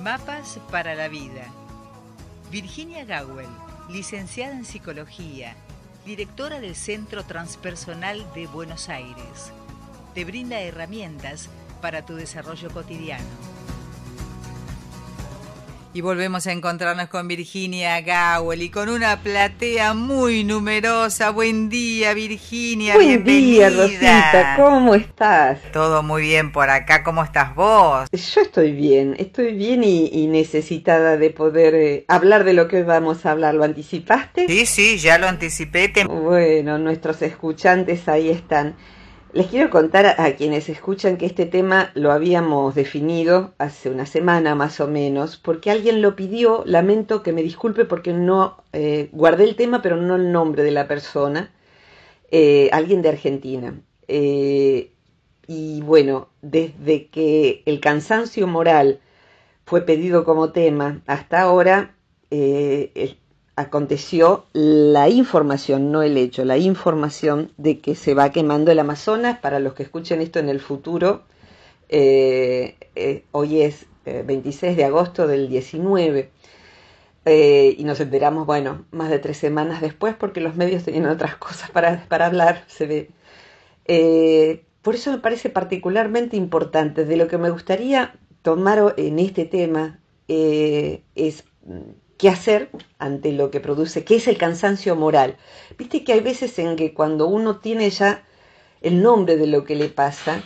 Mapas para la vida. Virginia Gawel, licenciada en Psicología, directora del Centro Transpersonal de Buenos Aires, te brinda herramientas para tu desarrollo cotidiano. Y volvemos a encontrarnos con Virginia Gowell y con una platea muy numerosa. Buen día, Virginia. Buen día, Rosita. ¿Cómo estás? Todo muy bien por acá. ¿Cómo estás vos? Yo estoy bien, estoy bien y, necesitada de poder eh, hablar de lo que hoy vamos a hablar. ¿Lo anticipaste? Sí, sí, ya lo anticipé. Bueno, nuestros escuchantes ahí están. Les quiero contar a, quienes escuchan que este tema lo habíamos definido hace una semana más o menos, porque alguien lo pidió, lamento que me disculpe porque no eh, guardé el tema, pero no el nombre de la persona, eh, alguien de Argentina. Eh, y bueno, desde que el cansancio moral fue pedido como tema hasta ahora, el, aconteció la información, no el hecho, la información de que se va quemando el Amazonas. Para los que escuchen esto en el futuro, eh, eh, hoy es 26 eh, de agosto del 19. y nos enteramos, bueno, más de tres semanas después, porque los medios tenían otras cosas para, para hablar, se ve. por eso me parece particularmente importante. De lo que me gustaría tomar en este tema es mm, qué hacer ante lo que produce, qué es el cansancio moral. Viste que hay veces en que cuando uno tiene ya el nombre de lo que le pasa,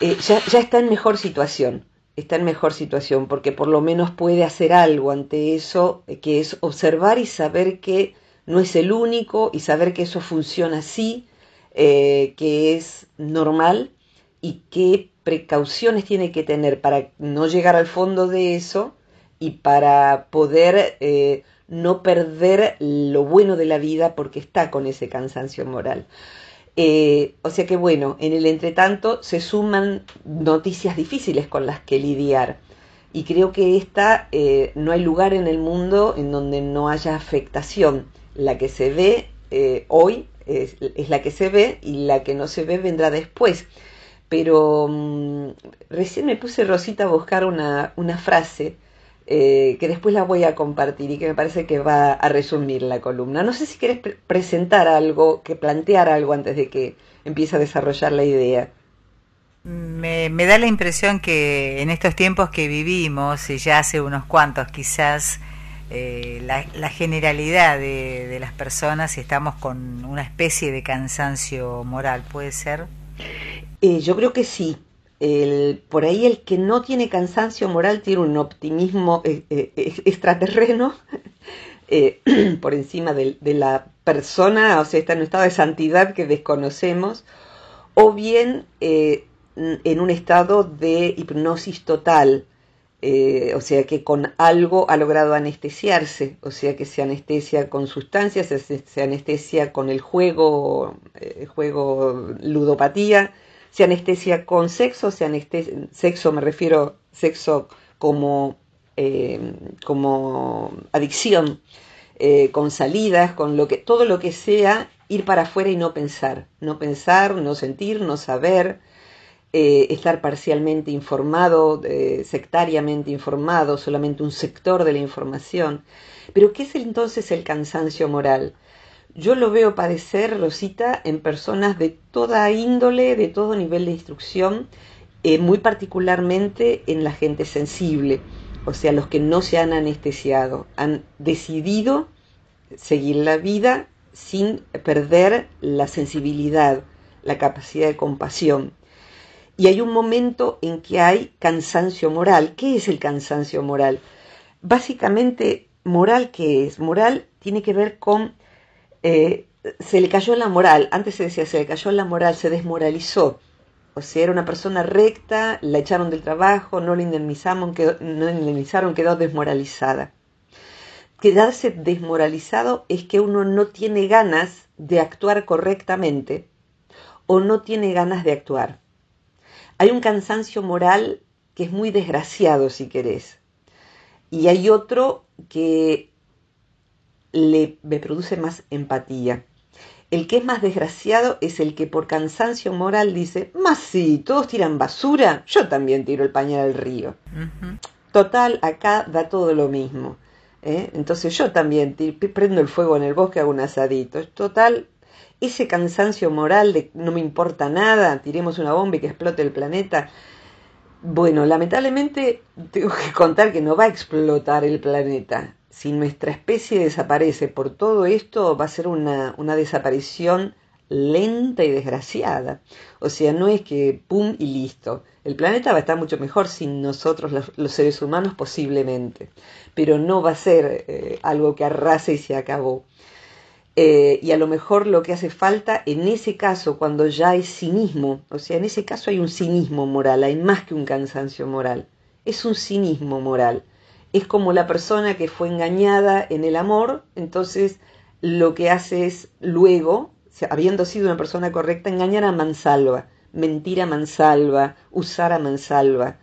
eh, ya, está en mejor situación, está en mejor situación, porque por lo menos puede hacer algo ante eso, eh, que es observar y saber que no es el único y saber que eso funciona así, eh, que es normal y qué precauciones tiene que tener para no llegar al fondo de eso y para poder eh, no perder lo bueno de la vida porque está con ese cansancio moral. Eh, o sea que bueno, en el entretanto se suman noticias difíciles con las que lidiar. Y creo que esta eh, no hay lugar en el mundo en donde no haya afectación. La que se ve hoy es, la que se ve y la que no se ve vendrá después. Pero mm, recién me puse Rosita a buscar una, una frase eh, que después la voy a compartir y que me parece que va a resumir la columna. No sé si quieres presentar algo, que plantear algo antes de que empiece a desarrollar la idea. Me, da la impresión que en estos tiempos que vivimos, y ya hace unos cuantos quizás, eh, la, generalidad de, las personas estamos con una especie de cansancio moral, ¿puede ser? Eh, yo creo que sí, por ahí el que no tiene cansancio moral tiene un optimismo eh, eh, eh, extraterreno por encima de, la persona, o sea, está en un estado de santidad que desconocemos, o bien en un estado de hipnosis total, o sea, que con algo ha logrado anestesiarse, o sea, que se anestesia con sustancias, se, anestesia con el juego, el juego ludopatía, se anestesia con sexo, se anestesia, sexo me refiero sexo como, eh, como adicción, eh, con salidas, con lo que, todo lo que sea, ir para afuera y no pensar, no pensar, no sentir, no saber, eh, estar parcialmente informado, sectariamente informado, solamente un sector de la información. Pero ¿qué es entonces el cansancio moral? Yo lo veo padecer, Rosita, en personas de toda índole, de todo nivel de instrucción, eh, muy particularmente en la gente sensible, o sea, los que no se han anestesiado, han decidido seguir la vida sin perder la sensibilidad, la capacidad de compasión. Y hay un momento en que hay cansancio moral. ¿Qué es el cansancio moral? Básicamente, moral qué es? Moral tiene que ver con eh, se le cayó la moral, antes se decía se le cayó la moral, se desmoralizó. O sea, era una persona recta, la echaron del trabajo, no la indemnizaron, quedó, no indemnizaron, quedó desmoralizada. Quedarse desmoralizado es que uno no tiene ganas de actuar correctamente o no tiene ganas de actuar. Hay un cansancio moral que es muy desgraciado, si querés. Y hay otro que le, me produce más empatía. El que es más desgraciado es el que por cansancio moral dice, más si todos tiran basura, yo también tiro el pañal al río. Total, acá da todo lo mismo. ¿eh? Entonces yo también prendo el fuego en el bosque, hago un asadito. Total, ese cansancio moral de no me importa nada, tiremos una bomba y que explote el planeta. Bueno, lamentablemente tengo que contar que no va a explotar el planeta si nuestra especie desaparece por todo esto, va a ser una, desaparición lenta y desgraciada. O sea, no es que pum y listo. El planeta va a estar mucho mejor sin nosotros, los, seres humanos, posiblemente. Pero no va a ser eh, algo que arrase y se acabó. Eh, y a lo mejor lo que hace falta en ese caso, cuando ya es cinismo, o sea, en ese caso hay un cinismo moral, hay más que un cansancio moral, es un cinismo moral es como la persona que fue engañada en el amor, entonces lo que hace es luego, habiendo sido una persona correcta, engañar a mansalva, mentir a mansalva, usar a mansalva.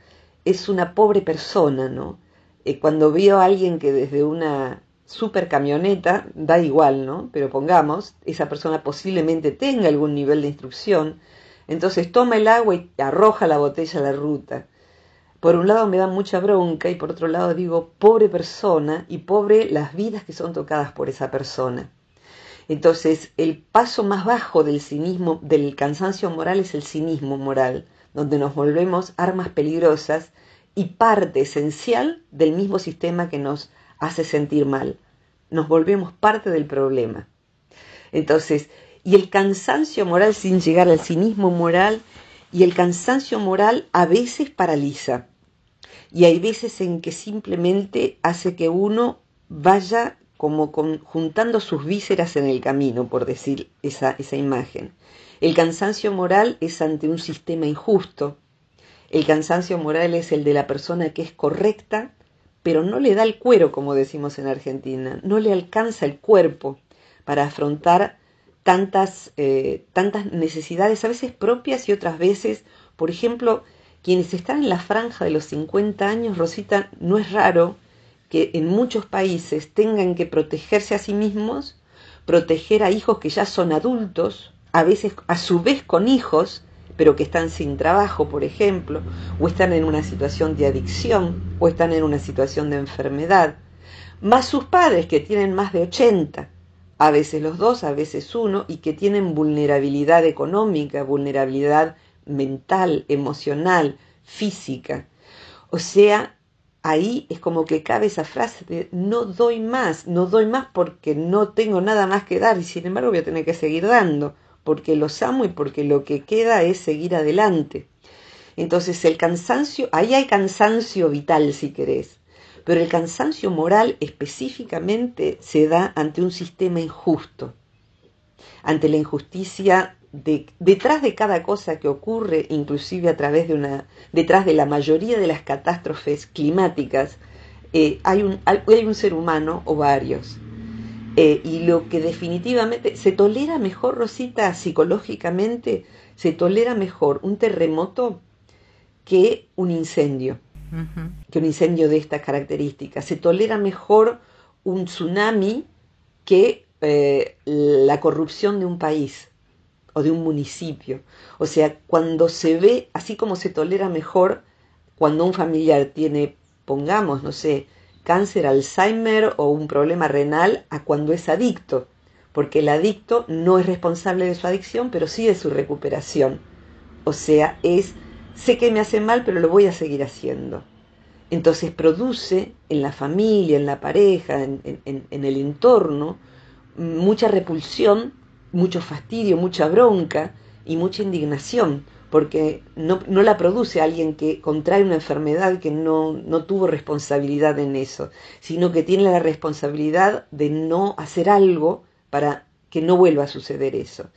Es una pobre persona, ¿no? Eh, cuando veo a alguien que desde una super camioneta, da igual, ¿no? Pero pongamos, esa persona posiblemente tenga algún nivel de instrucción, entonces toma el agua y arroja la botella a la ruta por un lado me da mucha bronca y por otro lado digo, pobre persona y pobre las vidas que son tocadas por esa persona. Entonces, el paso más bajo del cinismo, del cansancio moral es el cinismo moral, donde nos volvemos armas peligrosas y parte esencial del mismo sistema que nos hace sentir mal. Nos volvemos parte del problema. Entonces, y el cansancio moral sin llegar al cinismo moral, y el cansancio moral a veces paraliza y hay veces en que simplemente hace que uno vaya como juntando sus vísceras en el camino, por decir esa, esa imagen. El cansancio moral es ante un sistema injusto. El cansancio moral es el de la persona que es correcta, pero no le da el cuero, como decimos en Argentina, no le alcanza el cuerpo para afrontar tantas, eh, tantas necesidades, a veces propias y otras veces, por ejemplo, quienes están en la franja de los 50 años, Rosita, no es raro que en muchos países tengan que protegerse a sí mismos, proteger a hijos que ya son adultos, a veces a su vez con hijos, pero que están sin trabajo, por ejemplo, o están en una situación de adicción, o están en una situación de enfermedad, más sus padres que tienen más de 80, a veces los dos, a veces uno, y que tienen vulnerabilidad económica, vulnerabilidad mental, emocional, física. O sea, ahí es como que cabe esa frase de no doy más, no doy más porque no tengo nada más que dar y sin embargo voy a tener que seguir dando, porque los amo y porque lo que queda es seguir adelante. Entonces el cansancio, ahí hay cansancio vital si querés, pero el cansancio moral específicamente se da ante un sistema injusto, ante la injusticia detrás de cada cosa que ocurre, inclusive a través de una, detrás de la mayoría de las catástrofes climáticas, eh, hay, un, hay, un, ser humano o varios. Eh, y lo que definitivamente se tolera mejor, Rosita, psicológicamente, se tolera mejor un terremoto que un incendio, que un incendio de estas características. Se tolera mejor un tsunami que eh, la corrupción de un país o de un municipio. O sea, cuando se ve, así como se tolera mejor cuando un familiar tiene, pongamos, no sé, cáncer, Alzheimer o un problema renal, a cuando es adicto. Porque el adicto no es responsable de su adicción, pero sí de su recuperación. O sea, es, sé que me hace mal, pero lo voy a seguir haciendo. Entonces produce en la familia, en la pareja, en, en el entorno, mucha repulsión mucho fastidio, mucha bronca y mucha indignación, porque no, la produce alguien que contrae una enfermedad que no, no tuvo responsabilidad en eso, sino que tiene la responsabilidad de no hacer algo para que no vuelva a suceder eso.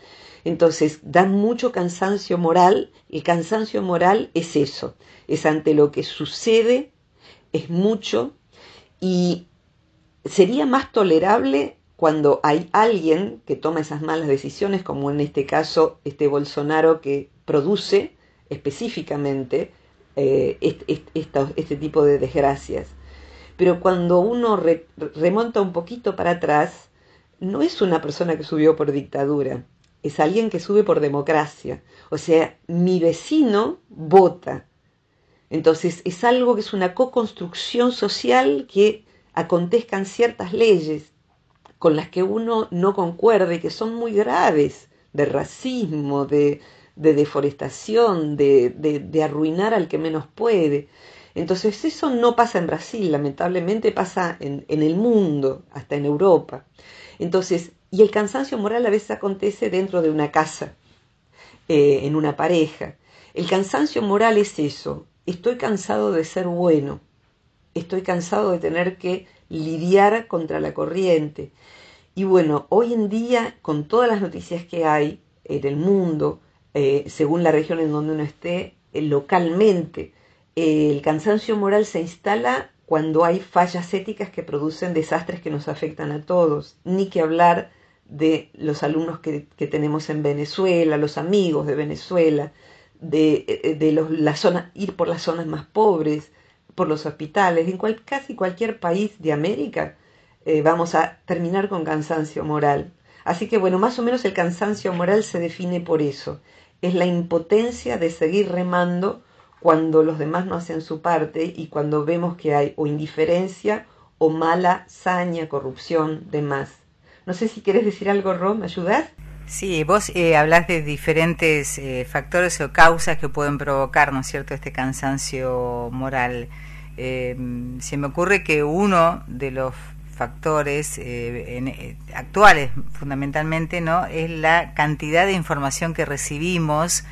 Entonces, dan mucho cansancio moral. El cansancio moral es eso, es ante lo que sucede, es mucho y sería más tolerable cuando hay alguien que toma esas malas decisiones, como en este caso este Bolsonaro que produce específicamente eh, este, tipo de desgracias. Pero cuando uno remonta un poquito para atrás, no es una persona que subió por dictadura, es alguien que sube por democracia. O sea, mi vecino vota. Entonces es algo que es una co-construcción social que acontezcan ciertas leyes con las que uno no concuerde, que son muy graves, de racismo, de, deforestación, de, arruinar al que menos puede. Entonces eso no pasa en Brasil, lamentablemente pasa en, el mundo, hasta en Europa. Entonces, y el cansancio moral a veces acontece dentro de una casa, eh, en una pareja. El cansancio moral es eso, estoy cansado de ser bueno, estoy cansado de tener que lidiar contra la corriente. Y bueno, hoy en día, con todas las noticias que hay en eh, el mundo, eh, según la región en donde uno esté, eh, localmente, el cansancio moral se instala cuando hay fallas éticas que producen desastres que nos afectan a todos, ni que hablar de los alumnos que, tenemos en Venezuela, los amigos de Venezuela, de, de los, ir por las zonas más pobres, por los hospitales, en cual, casi cualquier país de América, eh, vamos a terminar con cansancio moral. Así que bueno, más o menos el cansancio moral se define por eso. Es la impotencia de seguir remando cuando los demás no hacen su parte y cuando vemos que hay o indiferencia o mala saña, corrupción, demás. No sé si quieres decir algo, Rom, ¿me ayudas Sí, vos eh, hablas de diferentes eh, factores o causas que pueden provocar, ¿no es cierto?, este cansancio moral. Eh, se me ocurre que uno de los factores eh, eh, actuales fundamentalmente no es la cantidad de información que recibimos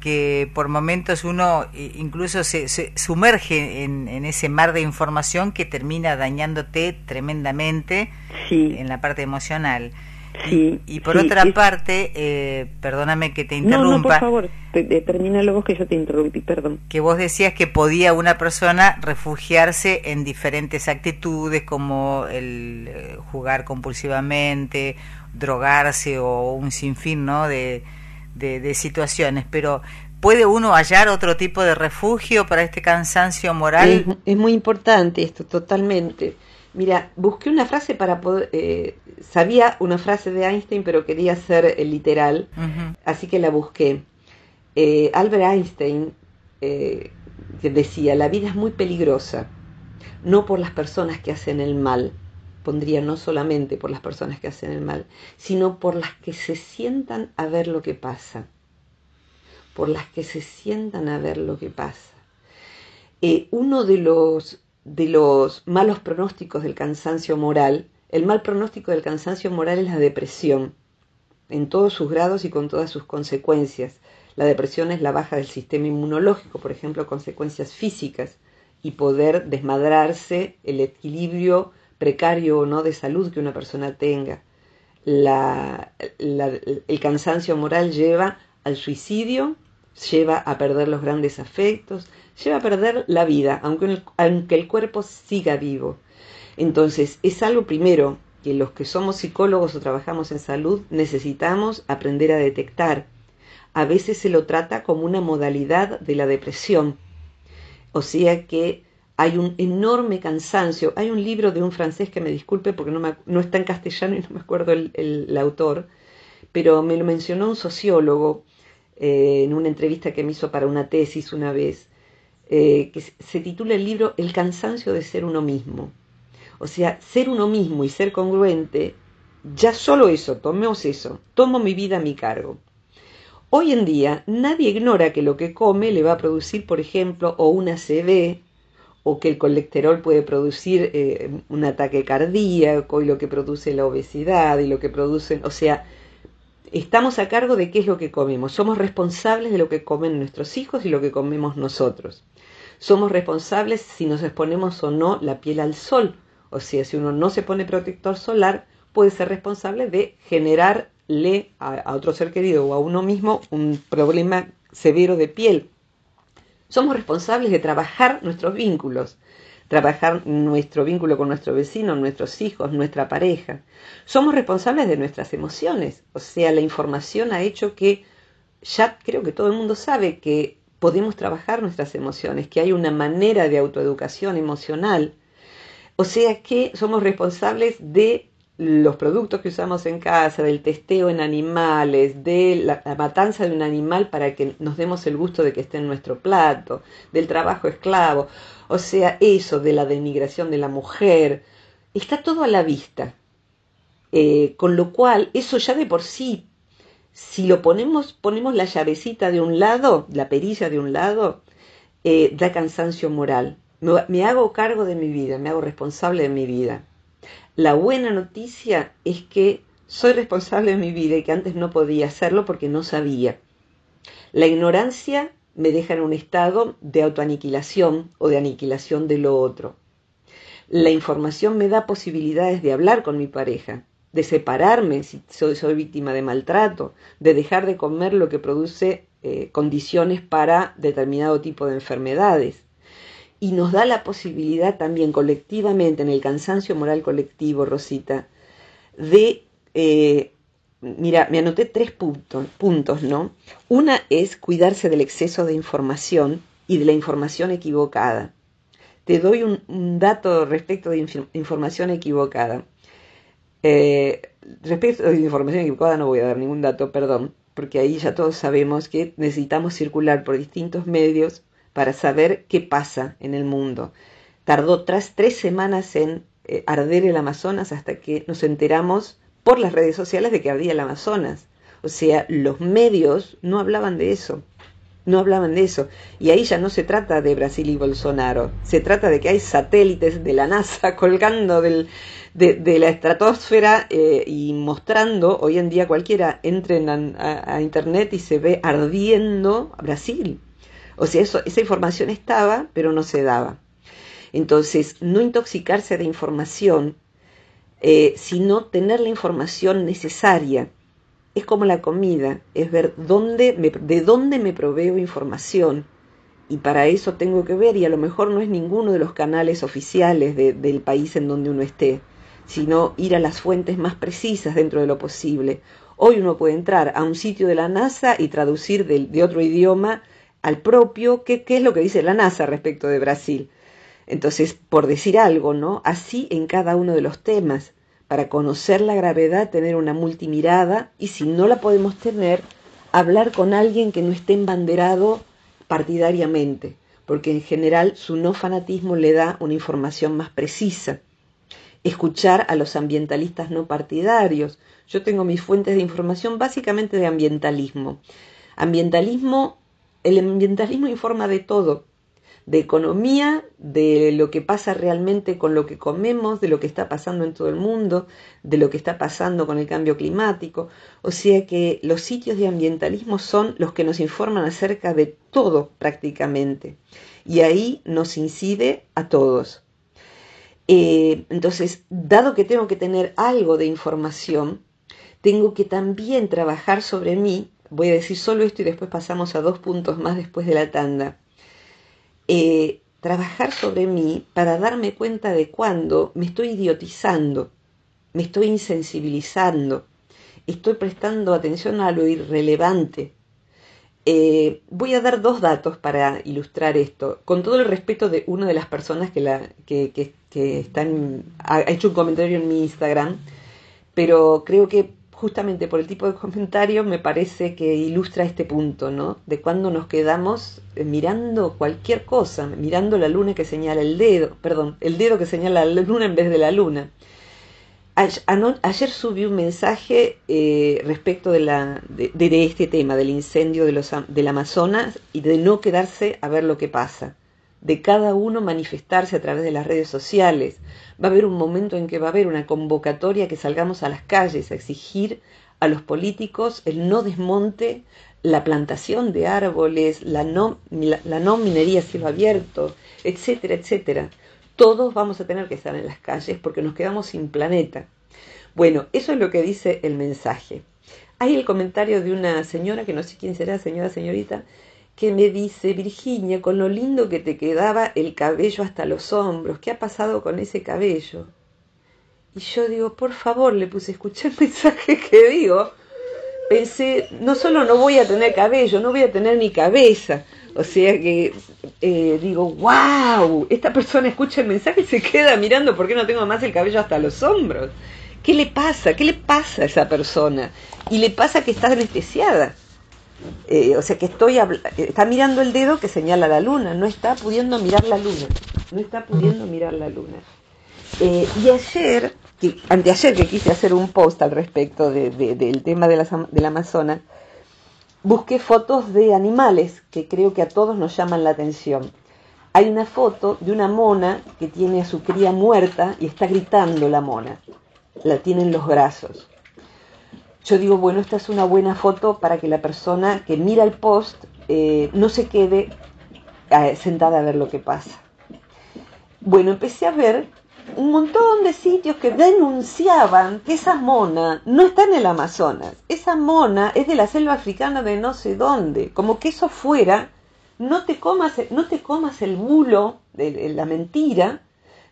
que por momentos uno eh, incluso se, sumerge en, ese mar de información que termina dañándote tremendamente en la parte emocional y, por otra parte, eh, perdóname que te interrumpa. No, no, por favor, eh, termínalo vos que yo te interrumpí, perdón. Que vos decías que podía una persona refugiarse en diferentes actitudes como el eh, jugar compulsivamente, drogarse o un sinfín ¿no? de, situaciones, pero ¿Puede uno hallar otro tipo de refugio para este cansancio moral? es, muy importante esto, totalmente. Mira, busqué una frase para poder... Eh, sabía una frase de Einstein, pero quería ser eh, literal, así que la busqué. Eh, Albert Einstein decía, la vida es muy peligrosa, no por las personas que hacen el mal, pondría no solamente por las personas que hacen el mal, sino por las que se sientan a ver lo que pasa, por las que se sientan a ver lo que pasa. uno de los de los malos pronósticos del cansancio moral, el mal pronóstico del cansancio moral es la depresión, en todos sus grados y con todas sus consecuencias. La depresión es la baja del sistema inmunológico, por ejemplo, consecuencias físicas y poder desmadrarse el equilibrio precario o no de salud que una persona tenga. el cansancio moral lleva al suicidio, lleva a perder los grandes afectos, lleva a perder la vida, aunque el, aunque el cuerpo siga vivo. Entonces, es algo primero que los que somos psicólogos o trabajamos en salud necesitamos aprender a detectar. A veces se lo trata como una modalidad de la depresión. O sea que hay un enorme cansancio. Hay un libro de un francés que me disculpe porque no, está en castellano y no me acuerdo el, autor, pero me lo mencionó un sociólogo eh, en una entrevista que me hizo para una tesis una vez, eh, que se titula el libro El cansancio de ser uno mismo. O sea, ser uno mismo y ser congruente, ya solo eso, tomemos eso, tomo mi vida a mi cargo. Hoy en día nadie ignora que lo que come le va a producir, por ejemplo, o una CV, o que el colesterol puede producir eh, un ataque cardíaco y lo que produce la obesidad y lo que producen, o sea, estamos a cargo de qué es lo que comemos. Somos responsables de lo que comen nuestros hijos y lo que comemos nosotros. Somos responsables si nos exponemos o no la piel al sol. O sea, si uno no se pone protector solar, puede ser responsable de generarle a, a otro ser querido o a uno mismo un problema severo de piel. Somos responsables de trabajar nuestros vínculos trabajar nuestro vínculo con nuestro vecino, nuestros hijos, nuestra pareja. Somos responsables de nuestras emociones, o sea, la información ha hecho que ya creo que todo el mundo sabe que podemos trabajar nuestras emociones, que hay una manera de autoeducación emocional, o sea que somos responsables de los productos que usamos en casa, del testeo en animales, de la, matanza de un animal para que nos demos el gusto de que esté en nuestro plato, del trabajo esclavo, o sea, eso, de la denigración de la mujer, está todo a la vista. Eh, con lo cual, eso ya de por sí, si lo ponemos, ponemos la llavecita de un lado, la perilla de un lado, eh, da cansancio moral. me hago cargo de mi vida, me hago responsable de mi vida la buena noticia es que soy responsable de mi vida y que antes no podía hacerlo porque no sabía. La ignorancia me deja en un estado de autoaniquilación o de aniquilación de lo otro. La información me da posibilidades de hablar con mi pareja, de separarme si soy, víctima de maltrato, de dejar de comer lo que produce eh, condiciones para determinado tipo de enfermedades y nos da la posibilidad también colectivamente, en el cansancio moral colectivo, Rosita, de... Eh, mira, me anoté tres puntos, ¿no? Una es cuidarse del exceso de información y de la información equivocada. Te doy un, dato respecto de información equivocada. Eh, respecto de información equivocada no voy a dar ningún dato, perdón, porque ahí ya todos sabemos que necesitamos circular por distintos medios para saber qué pasa en el mundo. Tardó tras tres semanas en eh, arder el Amazonas hasta que nos enteramos por las redes sociales de que ardía el Amazonas. O sea, los medios no hablaban de eso. No hablaban de eso. Y ahí ya no se trata de Brasil y Bolsonaro. Se trata de que hay satélites de la NASA colgando de, la estratosfera eh, y mostrando, hoy en día cualquiera entra en a Internet y se ve ardiendo Brasil. O sea, esa información estaba, pero no se daba. Entonces, no intoxicarse de información, eh, sino tener la información necesaria. Es como la comida, es ver dónde de dónde me proveo información. Y para eso tengo que ver, y a lo mejor no es ninguno de los canales oficiales del país en donde uno esté, sino ir a las fuentes más precisas dentro de lo posible. Hoy uno puede entrar a un sitio de la NASA y traducir de otro idioma al propio, ¿qué, qué es lo que dice la NASA respecto de Brasil. Entonces, por decir algo, ¿no? Así en cada uno de los temas, para conocer la gravedad, tener una multimirada y si no la podemos tener, hablar con alguien que no esté embanderado partidariamente, porque en general su no fanatismo le da una información más precisa. Escuchar a los ambientalistas no partidarios. Yo tengo mis fuentes de información básicamente de ambientalismo. Ambientalismo el ambientalismo informa de todo, de economía, de lo que pasa realmente con lo que comemos, de lo que está pasando en todo el mundo, de lo que está pasando con el cambio climático. O sea que los sitios de ambientalismo son los que nos informan acerca de todo prácticamente. Y ahí nos incide a todos. Eh, entonces, dado que tengo que tener algo de información, tengo que también trabajar sobre mí Voy a decir solo esto y después pasamos a dos puntos más después de la tanda. Eh, trabajar sobre mí para darme cuenta de cuándo me estoy idiotizando, me estoy insensibilizando, estoy prestando atención a lo irrelevante. Eh, voy a dar dos datos para ilustrar esto, con todo el respeto de una de las personas que, la, que están, ha hecho un comentario en mi Instagram, pero creo que justamente por el tipo de comentario me parece que ilustra este punto, ¿no? De cuando nos quedamos eh, mirando cualquier cosa, mirando la luna que señala el dedo, perdón, el dedo que señala la luna en vez de la luna. Ayer subí un mensaje eh, respecto de, este tema, del incendio de los, del Amazonas y de no quedarse a ver lo que pasa de cada uno manifestarse a través de las redes sociales. Va a haber un momento en que va a haber una convocatoria que salgamos a las calles a exigir a los políticos el no desmonte, la plantación de árboles, la no, la, no minería a cielo abierto, etcétera, etcétera. Todos vamos a tener que estar en las calles porque nos quedamos sin planeta. Bueno, eso es lo que dice el mensaje. Hay el comentario de una señora, que no sé quién será, señora, señorita, que me dice, Virginia, con lo lindo que te quedaba el cabello hasta los hombros, ¿qué ha pasado con ese cabello? Y yo digo, por favor, le puse, escuchar el mensaje que digo. Pensé, no solo no voy a tener cabello, no voy a tener ni cabeza. O sea que eh, digo, wow, esta persona escucha el mensaje y se queda mirando por qué no tengo más el cabello hasta los hombros. ¿Qué le pasa? ¿Qué le pasa a esa persona? Y le pasa que está anestesiada eh, o sea que estoy eh, está mirando el dedo que señala la luna, no está pudiendo mirar la luna, no está pudiendo mirar la luna. Eh, y ayer, que, anteayer que quise hacer un post al respecto del tema de la, Amazonas, busqué fotos de animales que creo que a todos nos llaman la atención. Hay una foto de una mona que tiene a su cría muerta y está gritando la mona. La tiene en los brazos yo digo, bueno, esta es una buena foto para que la persona que mira el post eh, no se quede eh, sentada a ver lo que pasa. Bueno, empecé a ver un montón de sitios que denunciaban que esa mona no está en el Amazonas, esa mona es de la selva africana de no sé dónde, como que eso fuera, no te comas, no te comas el bulo de la mentira,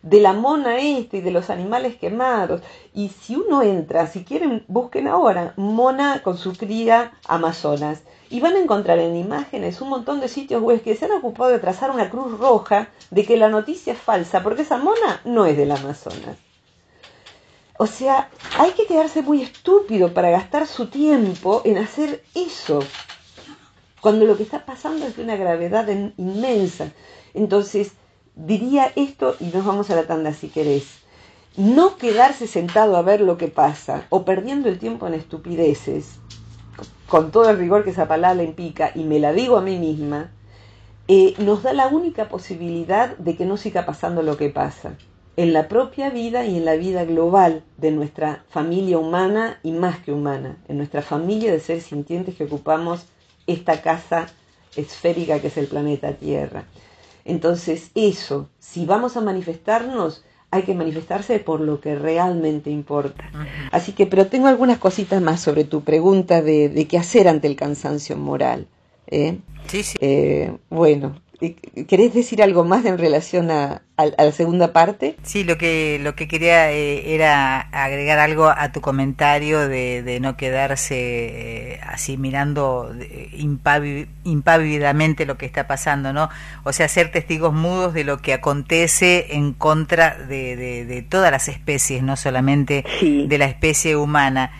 de la mona este y de los animales quemados. Y si uno entra, si quieren, busquen ahora, mona con su cría Amazonas. Y van a encontrar en imágenes un montón de sitios web que se han ocupado de trazar una cruz roja de que la noticia es falsa, porque esa mona no es del Amazonas. O sea, hay que quedarse muy estúpido para gastar su tiempo en hacer eso, cuando lo que está pasando es de una gravedad inmensa. Entonces, diría esto y nos vamos a la tanda si querés. No quedarse sentado a ver lo que pasa o perdiendo el tiempo en estupideces, con todo el rigor que esa palabra implica, y me la digo a mí misma, eh, nos da la única posibilidad de que no siga pasando lo que pasa, en la propia vida y en la vida global de nuestra familia humana y más que humana, en nuestra familia de seres sintientes que ocupamos esta casa esférica que es el planeta Tierra. Entonces, eso, si vamos a manifestarnos, hay que manifestarse por lo que realmente importa. Así que, pero tengo algunas cositas más sobre tu pregunta de, de qué hacer ante el cansancio moral. ¿eh? Sí, sí. Eh, bueno, ¿Querés decir algo más en relación a, la segunda parte? Sí, lo que, lo que quería eh, era agregar algo a tu comentario de, no quedarse eh, así mirando impávidamente lo que está pasando, ¿no? O sea, ser testigos mudos de lo que acontece en contra de, todas las especies, no solamente de la especie humana.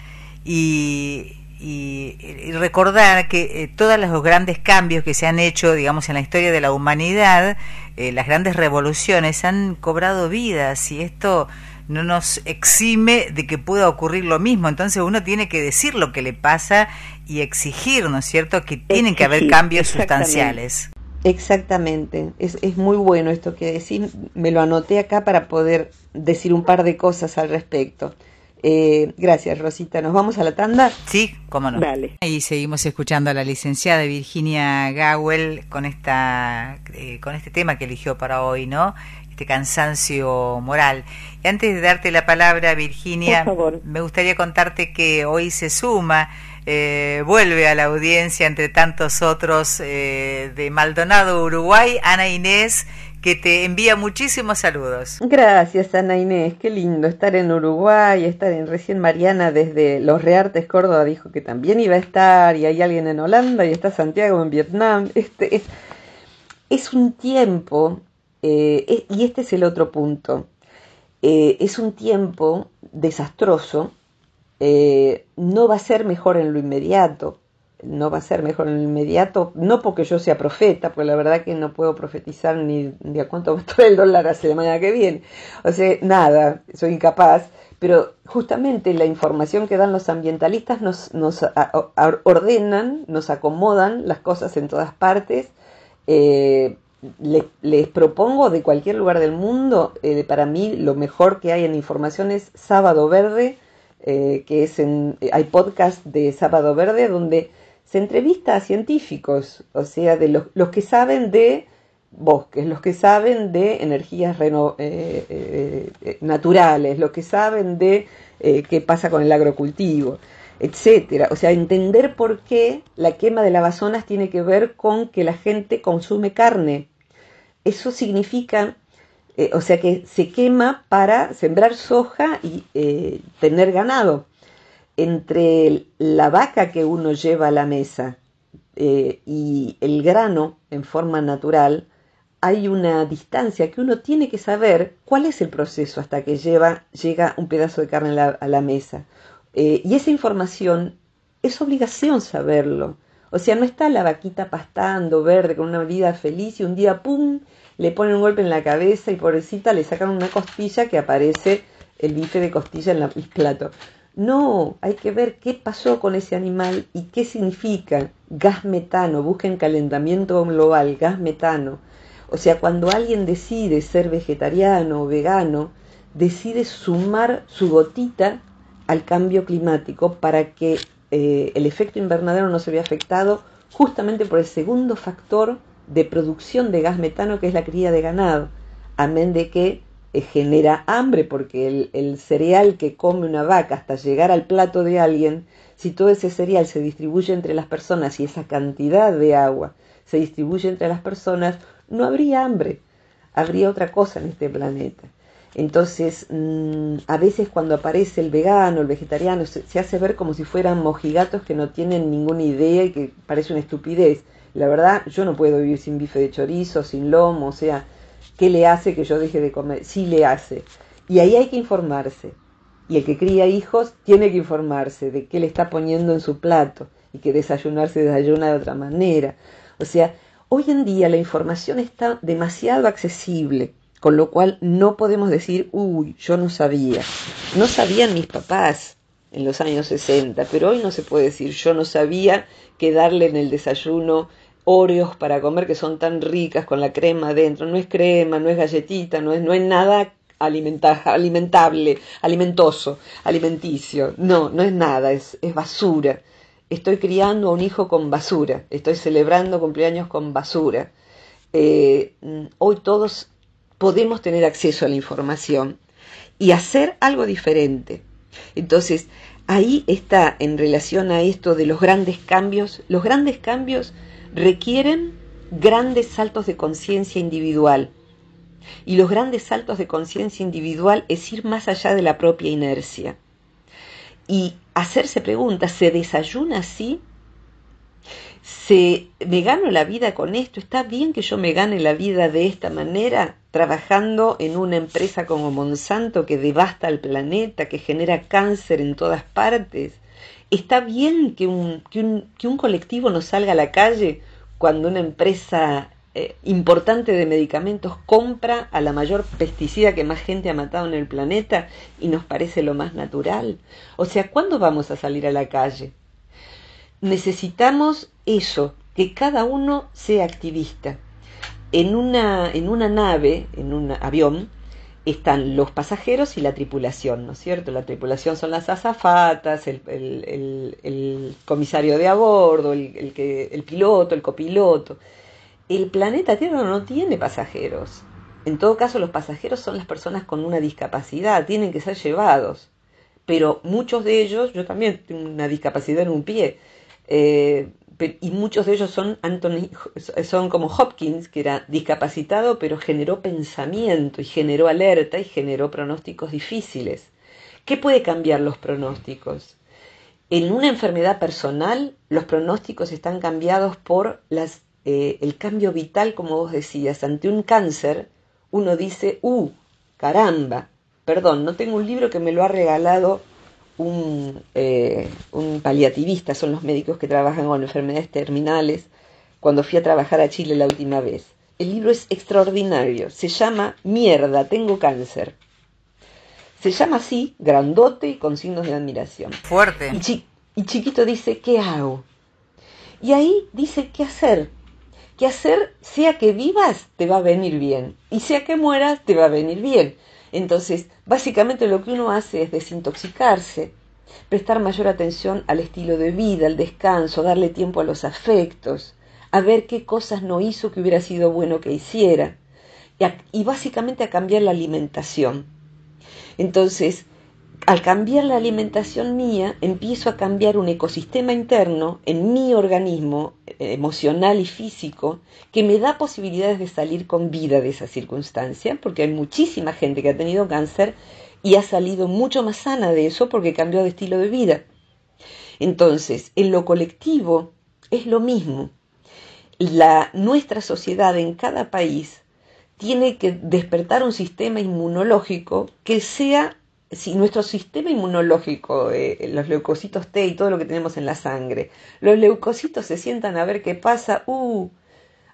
Y y, recordar que eh, todos los grandes cambios que se han hecho, digamos, en la historia de la humanidad, eh, las grandes revoluciones han cobrado vidas y esto no nos exime de que pueda ocurrir lo mismo. Entonces uno tiene que decir lo que le pasa y exigir, ¿no es cierto?, que tienen que haber cambios sustanciales. Exactamente, es, es muy bueno esto que decís, me lo anoté acá para poder decir un par de cosas al respecto. Eh, gracias, Rosita. ¿Nos vamos a la tanda? Sí, cómo no. Dale. Y seguimos escuchando a la licenciada Virginia Gawel con, esta, eh, con este tema que eligió para hoy, ¿no? Este cansancio moral. Y antes de darte la palabra, Virginia, me gustaría contarte que hoy se suma. Eh, vuelve a la audiencia entre tantos otros de Maldonado, Uruguay, Ana Inés que te envía muchísimos saludos. Gracias, Ana Inés. Qué lindo estar en Uruguay, estar en recién Mariana desde Los Reartes, Córdoba, dijo que también iba a estar, y hay alguien en Holanda, y está Santiago en Vietnam. Este es, un tiempo, eh, y este es el otro punto. Eh, es un tiempo desastroso, eh, no va a ser mejor en lo inmediato, no va a ser mejor en el inmediato, no porque yo sea profeta, porque la verdad que no puedo profetizar ni de a cuánto va a el dólar hace la mañana que viene. O sea, nada, soy incapaz, pero justamente la información que dan los ambientalistas nos, nos ordenan, nos acomodan las cosas en todas partes. Eh, les, propongo de cualquier lugar del mundo, eh, para mí lo mejor que hay en información es Sábado Verde, eh, que es en, hay podcast de Sábado Verde donde se entrevista a científicos, o sea, de los, que saben de bosques, los que saben de energías eh, eh, eh, naturales, los que saben de qué pasa con el agrocultivo, etcétera. O sea, entender por qué la quema de lavazonas tiene que ver con que la gente consume carne. Eso significa, o sea, que se quema para sembrar soja y tener ganado entre la vaca que uno lleva a la mesa eh, y el grano en forma natural, hay una distancia que uno tiene que saber cuál es el proceso hasta que lleva, llega un pedazo de carne a la, mesa. Eh, y esa información es obligación saberlo. O sea, no está la vaquita pastando verde con una vida feliz y un día, ¡pum!, le ponen un golpe en la cabeza y pobrecita le sacan una costilla que aparece el bife de costilla en la, el plato. No, hay que ver qué pasó con ese animal y qué significa gas metano. Busquen calentamiento global, gas metano. O sea, cuando alguien decide ser vegetariano o vegano, decide sumar su gotita al cambio climático para que eh, el efecto invernadero no se vea afectado justamente por el segundo factor de producción de gas metano que es la cría de ganado, amén de que eh, genera hambre, porque el, cereal que come una vaca hasta llegar al plato de alguien, si todo ese cereal se distribuye entre las personas y esa cantidad de agua se distribuye entre las personas, no habría hambre, habría otra cosa en este planeta. Entonces, mm, a veces cuando aparece el vegano, el vegetariano, se hace ver como si fueran mojigatos que no tienen ninguna idea y que parece una estupidez. La verdad, yo no puedo vivir sin bife de chorizo, sin lomo, o sea, ¿Qué le hace que yo deje de comer? Sí le hace. Y ahí hay que informarse. Y el que cría hijos tiene que informarse de qué le está poniendo en su plato y que desayunarse desayuna de otra manera. O sea, hoy en día la información está demasiado accesible, con lo cual no podemos decir, uy, yo no sabía. No sabían mis papás en los años 60, pero hoy no se puede decir, yo no sabía que darle en el desayuno Oreos para comer que son tan ricas con la crema adentro. No es crema, no es galletita, no es, no es nada alimenta alimentable, alimentoso, alimenticio. No, no es nada, es, basura. Estoy criando a un hijo con basura. Estoy celebrando cumpleaños con basura. Eh, hoy todos podemos tener acceso a la información y hacer algo diferente. Entonces, ahí está en relación a esto de los grandes cambios. Los grandes cambios requieren grandes saltos de conciencia individual. Y los grandes saltos de conciencia individual es ir más allá de la propia inercia. Y hacerse preguntas, ¿se desayuna así? ¿Se, ¿Me gano la vida con esto? ¿Está bien que yo me gane la vida de esta manera, trabajando en una empresa como Monsanto que devasta el planeta, que genera cáncer en todas partes? está bien que un, que un, que un colectivo nos salga a la calle cuando una empresa eh, importante de medicamentos compra a la mayor pesticida que más gente ha matado en el planeta y nos parece lo más natural. O sea, ¿cuándo vamos a salir a la calle? Necesitamos eso, que cada uno sea activista. En una, en una nave, en un avión, están los pasajeros y la tripulación, ¿no es cierto? La tripulación son las azafatas, el, comisario de a bordo, el, que, el piloto, el copiloto. El planeta Tierra no tiene pasajeros. En todo caso, los pasajeros son las personas con una discapacidad, tienen que ser llevados. Pero muchos de ellos, yo también tengo una discapacidad en un pie, eh, y muchos de ellos son, Anthony, son como Hopkins, que era discapacitado, pero generó pensamiento y generó alerta y generó pronósticos difíciles. ¿Qué puede cambiar los pronósticos? En una enfermedad personal, los pronósticos están cambiados por las, eh, el cambio vital, como vos decías. Ante un cáncer, uno dice, ¡uh! Caramba, perdón, no tengo un libro que me lo ha regalado eh, un, paliativista, son los médicos que trabajan con enfermedades terminales, cuando fui a trabajar a Chile la última vez. El libro es extraordinario, se llama Mierda, tengo cáncer. Se llama así, grandote y con signos de admiración. Fuerte. Y, y chiquito dice, ¿qué hago? Y ahí dice, ¿qué hacer? ¿Qué hacer? Sea que vivas, te va a venir bien. Y sea que mueras, te va a venir bien. Entonces, básicamente lo que uno hace es desintoxicarse, prestar mayor atención al estilo de vida, al descanso, darle tiempo a los afectos, a ver qué cosas no hizo que hubiera sido bueno que hiciera, y, básicamente a cambiar la alimentación. Entonces, al cambiar la alimentación mía, empiezo a cambiar un ecosistema interno en mi organismo eh, emocional y físico que me da posibilidades de salir con vida de esa circunstancia, porque hay muchísima gente que ha tenido cáncer y ha salido mucho más sana de eso porque cambió de estilo de vida. Entonces, en lo colectivo es lo mismo. La, nuestra sociedad en cada país tiene que despertar un sistema inmunológico que sea si nuestro sistema inmunológico, eh, los leucocitos T y todo lo que tenemos en la sangre, los leucocitos se sientan a ver qué pasa, uh,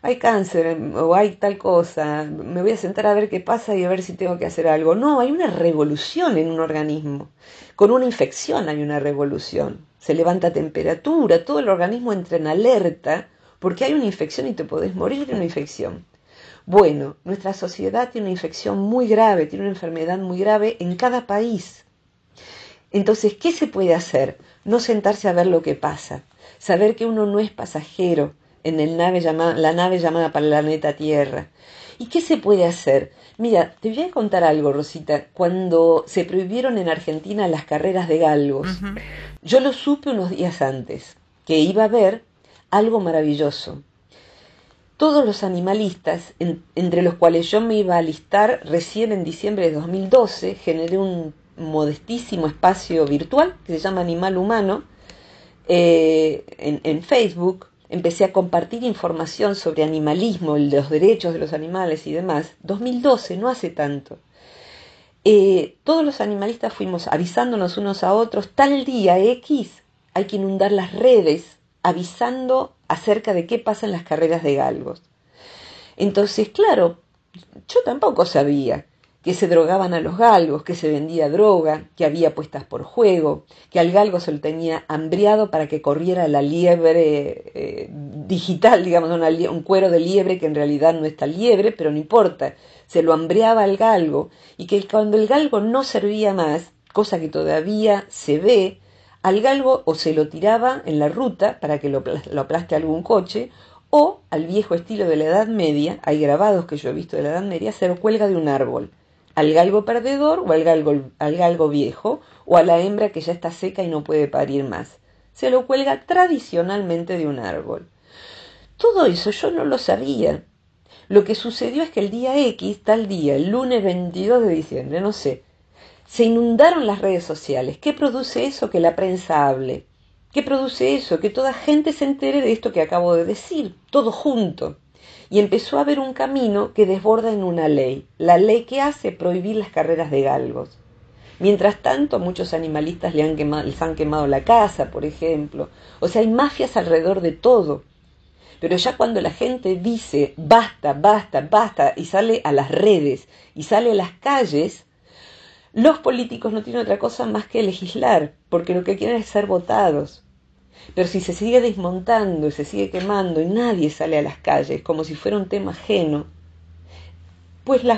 hay cáncer em, o hay tal cosa, me voy a sentar a ver qué pasa y a ver si tengo que hacer algo. No, hay una revolución en un organismo. Con una infección hay una revolución. Se levanta temperatura, todo el organismo entra en alerta porque hay una infección y te podés morir de una infección. Bueno, nuestra sociedad tiene una infección muy grave, tiene una enfermedad muy grave en cada país. Entonces, ¿qué se puede hacer? No sentarse a ver lo que pasa, saber que uno no es pasajero en el nave llamada, la nave llamada planeta Tierra. ¿Y qué se puede hacer? Mira, te voy a contar algo, Rosita. Cuando se prohibieron en Argentina las carreras de galgos, yo lo supe unos días antes, que iba a haber algo maravilloso todos los animalistas, entre los cuales yo me iba a listar recién en diciembre de 2012, generé un modestísimo espacio virtual que se llama Animal Humano eh, en, Facebook. Empecé a compartir información sobre animalismo, los derechos de los animales y demás. 2012, no hace tanto. Eh, todos los animalistas fuimos avisándonos unos a otros, tal día X hay que inundar las redes avisando acerca de qué pasa en las carreras de galgos. Entonces, claro, yo tampoco sabía que se drogaban a los galgos, que se vendía droga, que había apuestas por juego, que al galgo se lo tenía hambriado para que corriera la liebre eh, digital, digamos, un cuero de liebre que en realidad no está liebre, pero no importa, se lo hambriaba al galgo y que cuando el galgo no servía más, cosa que todavía se ve, al galgo o se lo tiraba en la ruta para que lo, aplaste algún coche, o al viejo estilo de la Edad Media, hay grabados que yo he visto de la Edad Media, se lo cuelga de un árbol, al galgo perdedor o al galgo viejo, o a la hembra que ya está seca y no puede parir más. Se lo cuelga tradicionalmente de un árbol. Todo eso yo no lo sabía. Lo que sucedió es que el día X, tal día, el lunes 22 de diciembre, no sé, se inundaron las redes sociales. ¿Qué produce eso que la prensa hable? ¿Qué produce eso? Que toda gente se entere de esto que acabo de decir, todo junto. Y empezó a haber un camino que desborda en una ley, la ley que hace prohibir las carreras de galgos. Mientras tanto, muchos animalistas han les han quemado la casa, por ejemplo. O sea, hay mafias alrededor de todo. Pero ya cuando la gente dice basta, basta, basta y sale a las redes y sale a las calles, los políticos no tienen otra cosa más que legislar, porque lo que quieren es ser votados. Pero si se sigue desmontando y se sigue quemando y nadie sale a las calles como si fuera un tema ajeno, pues los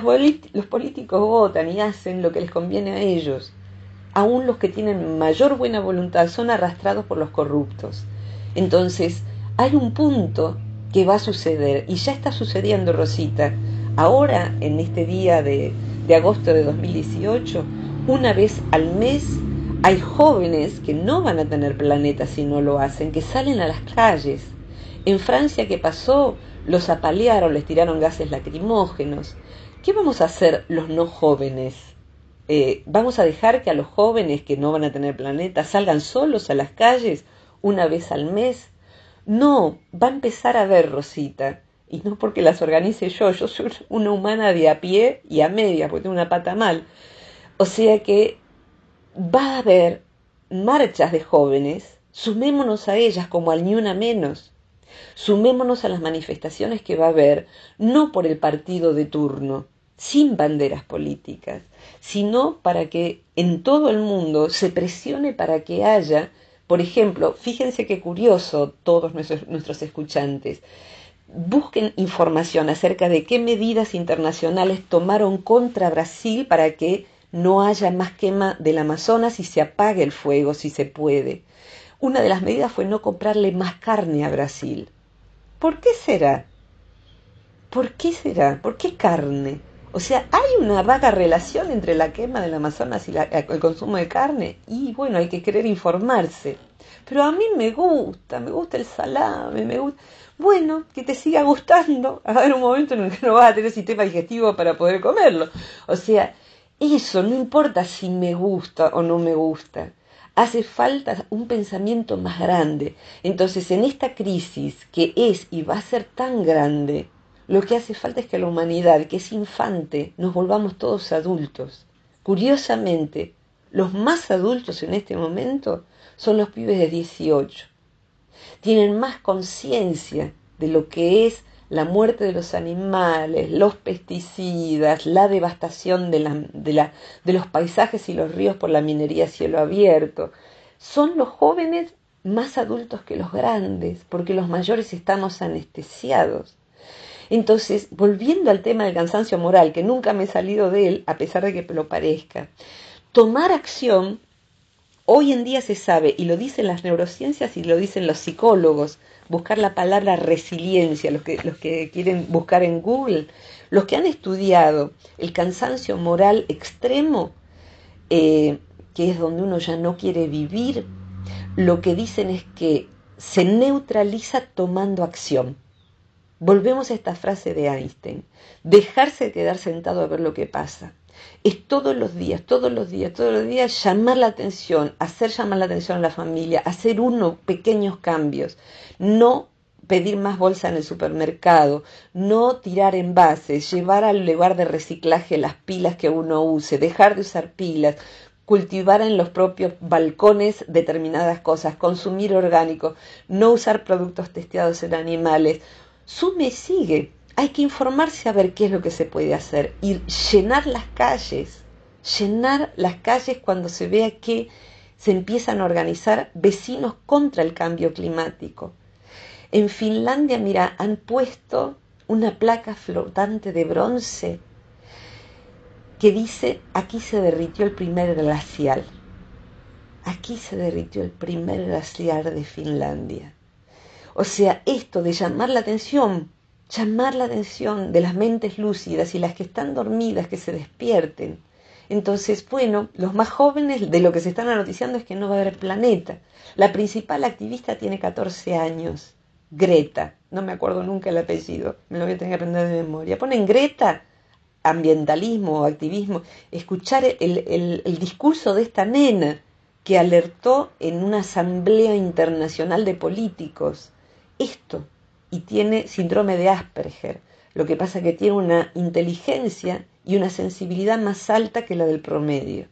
políticos votan y hacen lo que les conviene a ellos. Aún los que tienen mayor buena voluntad son arrastrados por los corruptos. Entonces, hay un punto que va a suceder y ya está sucediendo, Rosita. Ahora, en este día de, de agosto de 2018, una vez al mes hay jóvenes que no van a tener planeta si no lo hacen, que salen a las calles. En Francia, ¿qué pasó? Los apalearon, les tiraron gases lacrimógenos. ¿Qué vamos a hacer los no jóvenes? Eh, ¿Vamos a dejar que a los jóvenes que no van a tener planeta salgan solos a las calles una vez al mes? No, va a empezar a ver, Rosita, y no porque las organice yo, yo soy una humana de a pie y a media, porque tengo una pata mal. O sea que va a haber marchas de jóvenes, sumémonos a ellas como al ni una menos. Sumémonos a las manifestaciones que va a haber, no por el partido de turno, sin banderas políticas, sino para que en todo el mundo se presione para que haya, por ejemplo, fíjense qué curioso todos nuestros, nuestros escuchantes, busquen información acerca de qué medidas internacionales tomaron contra Brasil para que no haya más quema del Amazonas y se apague el fuego si se puede. Una de las medidas fue no comprarle más carne a Brasil. ¿Por qué será? ¿Por qué será? ¿Por qué carne? O sea, hay una vaga relación entre la quema del Amazonas y eh, el consumo de carne. Y bueno, hay que querer informarse. Pero a mí me gusta, me gusta el salame, me gusta... Bueno, que te siga gustando. Va a haber un momento en el que no vas a tener sistema digestivo para poder comerlo. O sea, eso no importa si me gusta o no me gusta. Hace falta un pensamiento más grande. Entonces, en esta crisis que es y va a ser tan grande, lo que hace falta es que la humanidad, que es infante, nos volvamos todos adultos. Curiosamente, los más adultos en este momento son los pibes de 18. Tienen más conciencia de lo que es la muerte de los animales, los pesticidas, la devastación de, los paisajes y los ríos por la minería a cielo abierto. Son los jóvenes más adultos que los grandes, porque los mayores estamos anestesiados. Entonces, volviendo al tema del cansancio moral, que nunca me he salido de él, a pesar de que lo parezca, tomar acción, hoy en día se sabe, y lo dicen las neurociencias y lo dicen los psicólogos, buscar la palabra resiliencia, los que, quieren buscar en Google, los que han estudiado el cansancio moral extremo, eh, que es donde uno ya no quiere vivir, lo que dicen es que se neutraliza tomando acción. Volvemos a esta frase de Einstein, dejarse quedar sentado a ver lo que pasa. Es todos los días, todos los días, todos los días llamar la atención, hacer llamar la atención a la familia, hacer uno pequeños cambios, no pedir más bolsa en el supermercado, no tirar envases, llevar al lugar de reciclaje las pilas que uno use, dejar de usar pilas, cultivar en los propios balcones determinadas cosas, consumir orgánico, no usar productos testeados en animales, sume y sigue. Hay que informarse a ver qué es lo que se puede hacer y llenar las calles, llenar las calles cuando se vea que se empiezan a organizar vecinos contra el cambio climático. En Finlandia, mira, han puesto una placa flotante de bronce que dice, aquí se derritió el primer glacial. Aquí se derritió el primer glaciar de Finlandia. O sea, esto de llamar la atención, llamar la atención de las mentes lúcidas y las que están dormidas, que se despierten. Entonces, bueno, los más jóvenes de lo que se están anoticiando es que no va a haber planeta. La principal activista tiene 14 años, Greta, no me acuerdo nunca el apellido, me lo voy a tener que aprender de memoria. Ponen Greta, ambientalismo o activismo, escuchar el, el discurso de esta nena que alertó en una asamblea internacional de políticos esto y tiene síndrome de Asperger. Lo que pasa es que tiene una inteligencia y una sensibilidad más alta que la del promedio.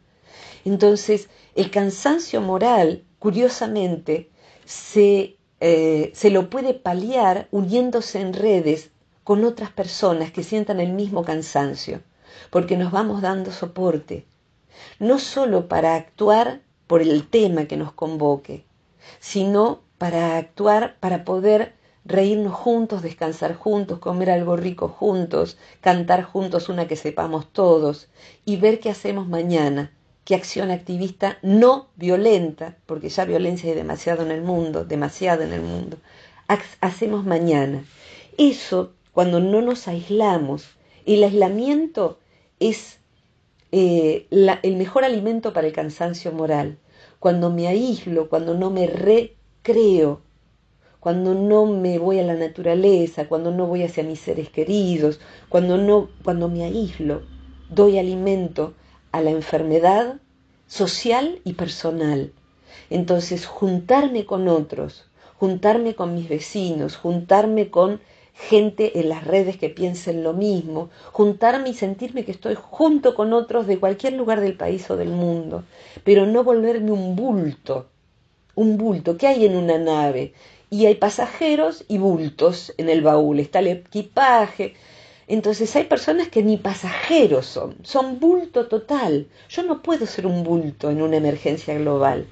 Entonces, el cansancio moral, curiosamente, se, eh, se lo puede paliar uniéndose en redes con otras personas que sientan el mismo cansancio, porque nos vamos dando soporte, no solo para actuar por el tema que nos convoque, sino para actuar, para poder reírnos juntos, descansar juntos, comer algo rico juntos, cantar juntos una que sepamos todos y ver qué hacemos mañana, qué acción activista no violenta, porque ya violencia hay demasiado en el mundo, demasiado en el mundo, hacemos mañana. Eso cuando no nos aislamos, el aislamiento es eh, el mejor alimento para el cansancio moral. Cuando me aíslo, cuando no me re creo, cuando no me voy a la naturaleza, cuando no voy hacia mis seres queridos, cuando, no, cuando me aíslo, doy alimento a la enfermedad social y personal. Entonces, juntarme con otros, juntarme con mis vecinos, juntarme con gente en las redes que piensen lo mismo, juntarme y sentirme que estoy junto con otros de cualquier lugar del país o del mundo, pero no volverme un bulto un bulto. que hay en una nave? Y hay pasajeros y bultos en el baúl. Está el equipaje. Entonces hay personas que ni pasajeros son, son bulto total. Yo no puedo ser un bulto en una emergencia global.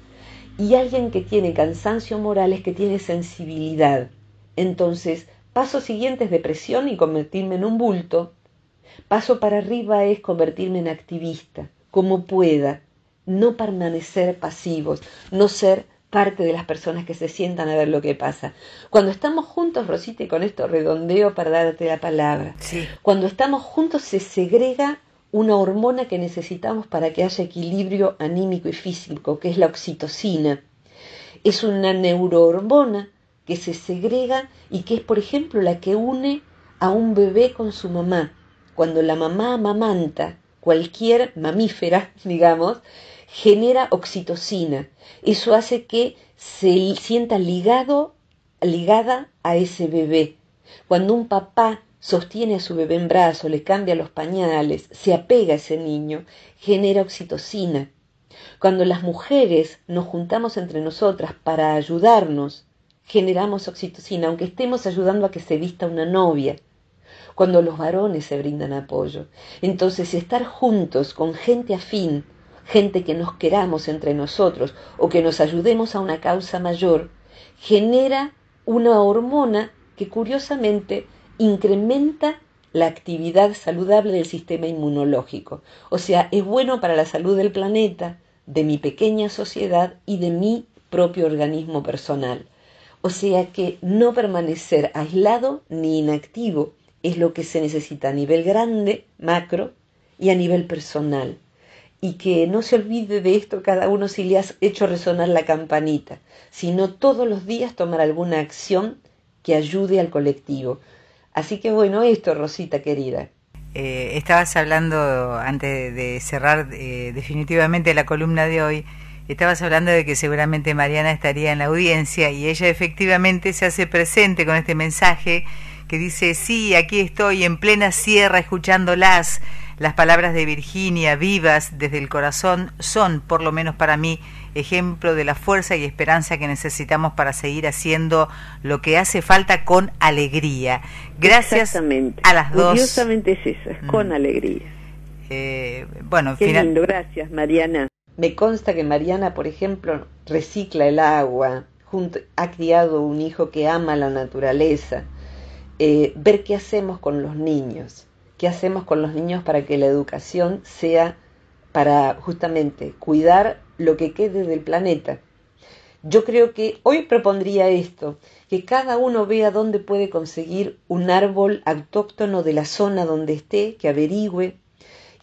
Y alguien que tiene cansancio moral es que tiene sensibilidad. Entonces, paso siguiente es depresión y convertirme en un bulto. Paso para arriba es convertirme en activista, como pueda, no permanecer pasivos, no ser parte de las personas que se sientan a ver lo que pasa. Cuando estamos juntos, Rosita, y con esto redondeo para darte la palabra, cuando estamos juntos se segrega una hormona que necesitamos para que haya equilibrio anímico y físico, que es la oxitocina. Es una neurohormona que se segrega y que es, por ejemplo, la que une a un bebé con su mamá. Cuando la mamá amamanta cualquier mamífera, digamos, genera oxitocina. Eso hace que se sienta ligado, ligada a ese bebé. Cuando un papá sostiene a su bebé en brazo, le cambia los pañales, se apega a ese niño, genera oxitocina. Cuando las mujeres nos juntamos entre nosotras para ayudarnos, generamos oxitocina, aunque estemos ayudando a que se vista una novia. Cuando los varones se brindan apoyo. Entonces, estar juntos con gente afín gente que nos queramos entre nosotros o que nos ayudemos a una causa mayor, genera una hormona que curiosamente incrementa la actividad saludable del sistema inmunológico. O sea, es bueno para la salud del planeta, de mi pequeña sociedad y de mi propio organismo personal. O sea que no permanecer aislado ni inactivo es lo que se necesita a nivel grande, macro, y a nivel personal y que no se olvide de esto cada uno si le has hecho resonar la campanita, sino todos los días tomar alguna acción que ayude al colectivo. Así que bueno, esto, Rosita querida. Eh, estabas hablando, antes de cerrar eh, definitivamente la columna de hoy, estabas hablando de que seguramente Mariana estaría en la audiencia y ella efectivamente se hace presente con este mensaje que dice, sí, aquí estoy en plena sierra escuchándolas las palabras de Virginia, vivas desde el corazón, son, por lo menos para mí, ejemplo de la fuerza y esperanza que necesitamos para seguir haciendo lo que hace falta con alegría. Gracias a las dos. Curiosamente es eso, con mm. alegría. Eh, bueno, gracias Mariana. Me consta que Mariana, por ejemplo, recicla el agua, ha criado un hijo que ama la naturaleza. Eh, ver qué hacemos con los niños hacemos con los niños para que la educación sea para justamente cuidar lo que quede del planeta. Yo creo que hoy propondría esto, que cada uno vea dónde puede conseguir un árbol autóctono de la zona donde esté, que averigüe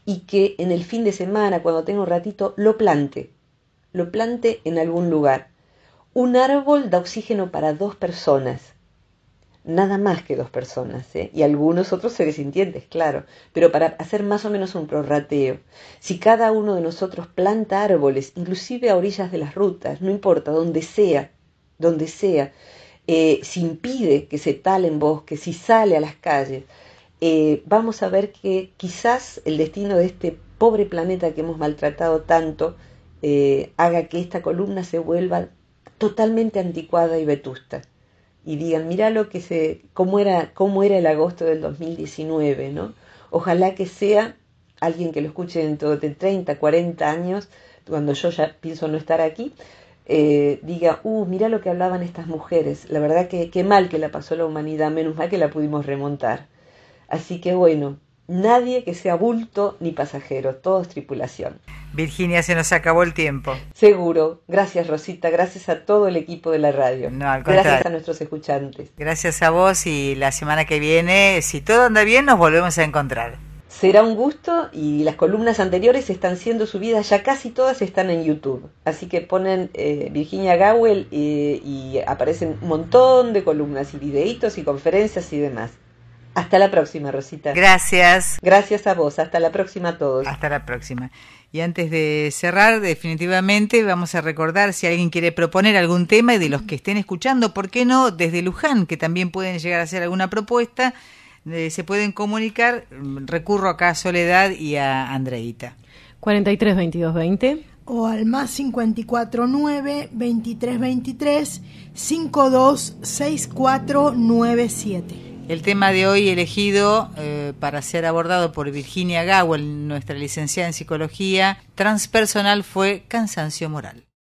y que en el fin de semana, cuando tenga un ratito, lo plante, lo plante en algún lugar. Un árbol da oxígeno para dos personas nada más que dos personas, ¿eh? y algunos otros se sintientes, claro, pero para hacer más o menos un prorrateo. Si cada uno de nosotros planta árboles, inclusive a orillas de las rutas, no importa, donde sea, donde sea, eh, si impide que se talen bosques, si sale a las calles, eh, vamos a ver que quizás el destino de este pobre planeta que hemos maltratado tanto haga que esta columna se vuelva totalmente anticuada y vetusta y digan, mira lo que se, cómo era, cómo era el agosto del 2019, ¿no? Ojalá que sea alguien que lo escuche dentro de 30, 40 años, cuando yo ya pienso no estar aquí, eh, diga, uh, mira lo que hablaban estas mujeres, la verdad que qué mal que la pasó la humanidad, menos mal que la pudimos remontar. Así que bueno, nadie que sea bulto ni pasajero, todo es tripulación. Virginia, se nos acabó el tiempo. Seguro. Gracias, Rosita. Gracias a todo el equipo de la radio. No, al contrario. Gracias a nuestros escuchantes. Gracias a vos y la semana que viene, si todo anda bien, nos volvemos a encontrar. Será un gusto y las columnas anteriores están siendo subidas, ya casi todas están en YouTube. Así que ponen eh, Virginia Gowell eh, y aparecen un montón de columnas y videitos y conferencias y demás. Hasta la próxima, Rosita. Gracias. Gracias a vos. Hasta la próxima a todos. Hasta la próxima. Y antes de cerrar, definitivamente vamos a recordar si alguien quiere proponer algún tema y de los que estén escuchando, ¿por qué no? Desde Luján, que también pueden llegar a hacer alguna propuesta, eh, se pueden comunicar. Recurro acá a Soledad y a Andreita. 43 22 20. O al más 54 9 23 23 52 64 el tema de hoy elegido eh, para ser abordado por Virginia Gawel, nuestra licenciada en psicología transpersonal, fue cansancio moral.